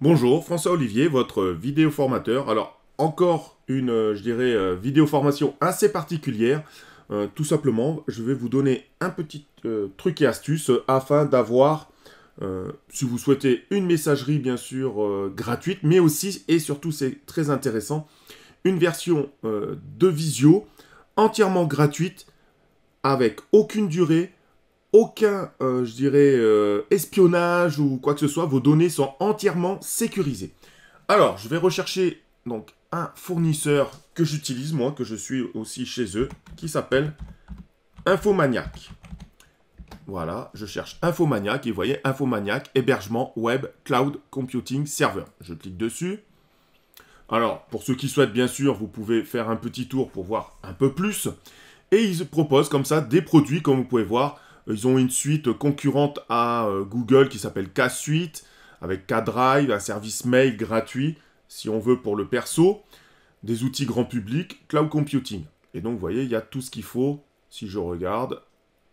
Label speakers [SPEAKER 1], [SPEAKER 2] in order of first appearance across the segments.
[SPEAKER 1] Bonjour, François Olivier, votre vidéo formateur. Alors, encore une, euh, je dirais, euh, vidéo formation assez particulière. Euh, tout simplement, je vais vous donner un petit truc et astuce afin d'avoir, si vous souhaitez, une messagerie bien sûr gratuite, mais aussi, et surtout c'est très intéressant, une version de visio entièrement gratuite, avec aucune durée, aucun, euh, je dirais, euh, espionnage ou quoi que ce soit. Vos données sont entièrement sécurisées. Alors, je vais rechercher donc un fournisseur que j'utilise moi, que je suis aussi chez eux, qui s'appelle Infomaniac. Voilà, je cherche Infomaniac et vous voyez Infomaniac, hébergement web, cloud, computing, serveur. Je clique dessus. Alors, pour ceux qui souhaitent, bien sûr, vous pouvez faire un petit tour pour voir un peu plus. Et ils proposent comme ça des produits, comme vous pouvez voir, ils ont une suite concurrente à euh, Google qui s'appelle K-Suite, avec K-Drive, un service mail gratuit, si on veut, pour le perso, des outils grand public, cloud computing. Et donc, vous voyez, il y a tout ce qu'il faut, si je regarde,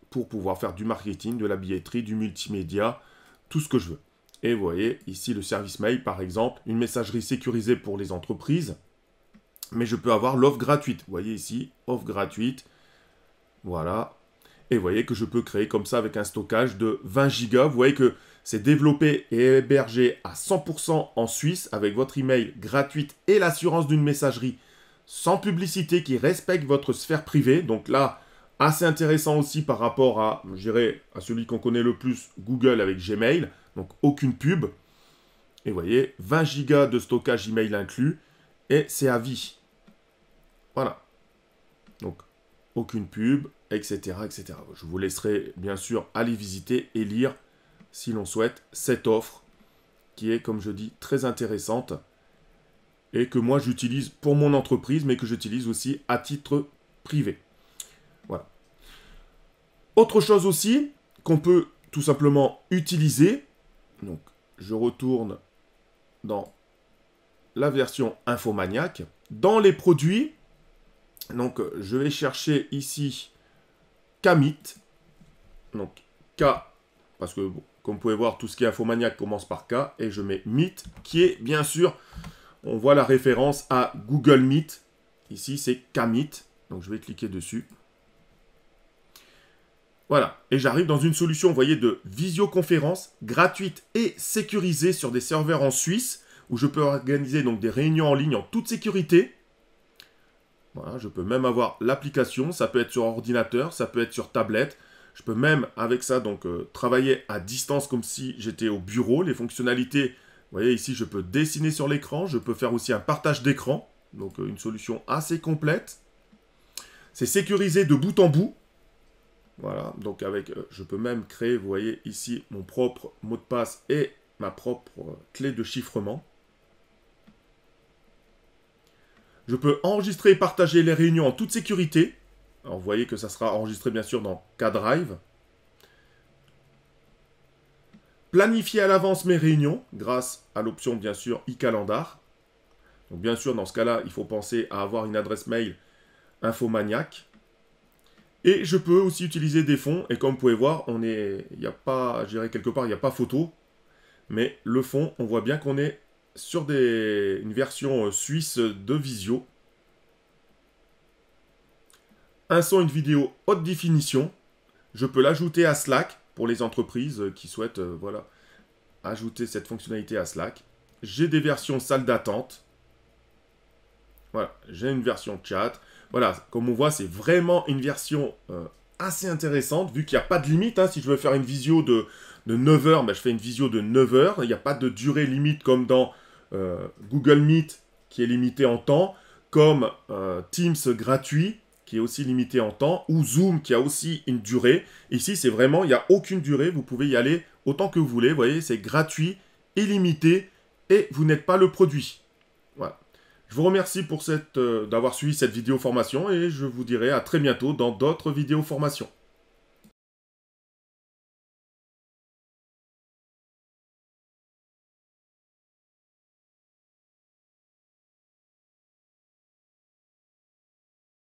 [SPEAKER 1] pour pouvoir faire du marketing, de la billetterie, du multimédia, tout ce que je veux. Et vous voyez, ici, le service mail, par exemple, une messagerie sécurisée pour les entreprises, mais je peux avoir l'offre gratuite. Vous voyez ici, offre gratuite, voilà, et vous voyez que je peux créer comme ça avec un stockage de 20 Go. Vous voyez que c'est développé et hébergé à 100% en Suisse avec votre email gratuite et l'assurance d'une messagerie sans publicité qui respecte votre sphère privée. Donc là, assez intéressant aussi par rapport à, je dirais, à celui qu'on connaît le plus, Google avec Gmail. Donc aucune pub. Et vous voyez, 20 Go de stockage email inclus et c'est à vie. Voilà. Donc aucune pub, etc., etc. Je vous laisserai bien sûr aller visiter et lire, si l'on souhaite, cette offre qui est, comme je dis, très intéressante et que moi j'utilise pour mon entreprise, mais que j'utilise aussi à titre privé. Voilà. Autre chose aussi qu'on peut tout simplement utiliser, donc je retourne dans la version infomaniaque, dans les produits, donc je vais chercher ici Meet, Donc K, parce que comme vous pouvez voir, tout ce qui est infomaniac commence par K. Et je mets Meet, qui est bien sûr, on voit la référence à Google Meet. Ici, c'est Meet, Donc je vais cliquer dessus. Voilà, et j'arrive dans une solution, vous voyez, de visioconférence gratuite et sécurisée sur des serveurs en Suisse, où je peux organiser donc des réunions en ligne en toute sécurité je peux même avoir l'application, ça peut être sur ordinateur, ça peut être sur tablette. Je peux même avec ça donc euh, travailler à distance comme si j'étais au bureau. Les fonctionnalités, vous voyez ici, je peux dessiner sur l'écran, je peux faire aussi un partage d'écran, donc euh, une solution assez complète. C'est sécurisé de bout en bout. Voilà, donc avec, euh, je peux même créer, vous voyez ici, mon propre mot de passe et ma propre clé de chiffrement. Je peux enregistrer et partager les réunions en toute sécurité. Alors vous voyez que ça sera enregistré bien sûr dans K-Drive. Planifier à l'avance mes réunions grâce à l'option bien sûr e-calendar. Donc bien sûr dans ce cas-là, il faut penser à avoir une adresse mail infomaniaque. Et je peux aussi utiliser des fonds. Et comme vous pouvez voir, on est, il n'y a pas, je dirais quelque part, il n'y a pas photo. Mais le fond, on voit bien qu'on est sur des, une version euh, suisse de Visio. Un son, une vidéo haute définition. Je peux l'ajouter à Slack pour les entreprises qui souhaitent euh, voilà, ajouter cette fonctionnalité à Slack. J'ai des versions salle d'attente. Voilà, j'ai une version chat. Voilà, comme on voit, c'est vraiment une version euh, assez intéressante, vu qu'il n'y a pas de limite. Hein. Si je veux faire une visio de, 9 heures, ben, je fais une visio de 9 heures. Il n'y a pas de durée limite comme dans euh, Google Meet qui est limité en temps, comme euh, Teams gratuit qui est aussi limité en temps, ou Zoom qui a aussi une durée. Ici, c'est vraiment, il n'y a aucune durée, vous pouvez y aller autant que vous voulez, vous voyez, c'est gratuit, illimité, et vous n'êtes pas le produit. Voilà. Je vous remercie pour euh, d'avoir suivi cette vidéo formation et je vous dirai à très bientôt dans d'autres vidéos formations.